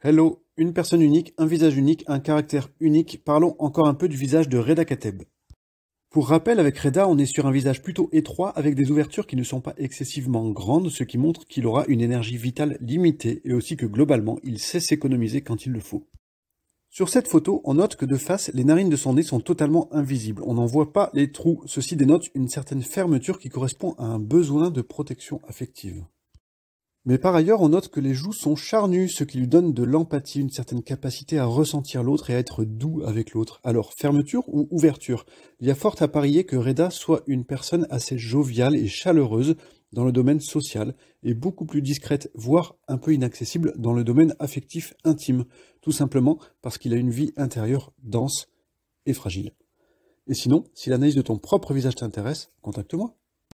Hello, une personne unique, un visage unique, un caractère unique, parlons encore un peu du visage de Reda Kateb. Pour rappel, avec Reda, on est sur un visage plutôt étroit avec des ouvertures qui ne sont pas excessivement grandes, ce qui montre qu'il aura une énergie vitale limitée et aussi que globalement, il sait s'économiser quand il le faut. Sur cette photo, on note que de face, les narines de son nez sont totalement invisibles, on n'en voit pas les trous, ceci dénote une certaine fermeture qui correspond à un besoin de protection affective. Mais par ailleurs, on note que les joues sont charnues, ce qui lui donne de l'empathie, une certaine capacité à ressentir l'autre et à être doux avec l'autre. Alors, fermeture ou ouverture Il y a fort à parier que Reda soit une personne assez joviale et chaleureuse dans le domaine social, et beaucoup plus discrète, voire un peu inaccessible dans le domaine affectif intime, tout simplement parce qu'il a une vie intérieure dense et fragile. Et sinon, si l'analyse de ton propre visage t'intéresse, contacte-moi.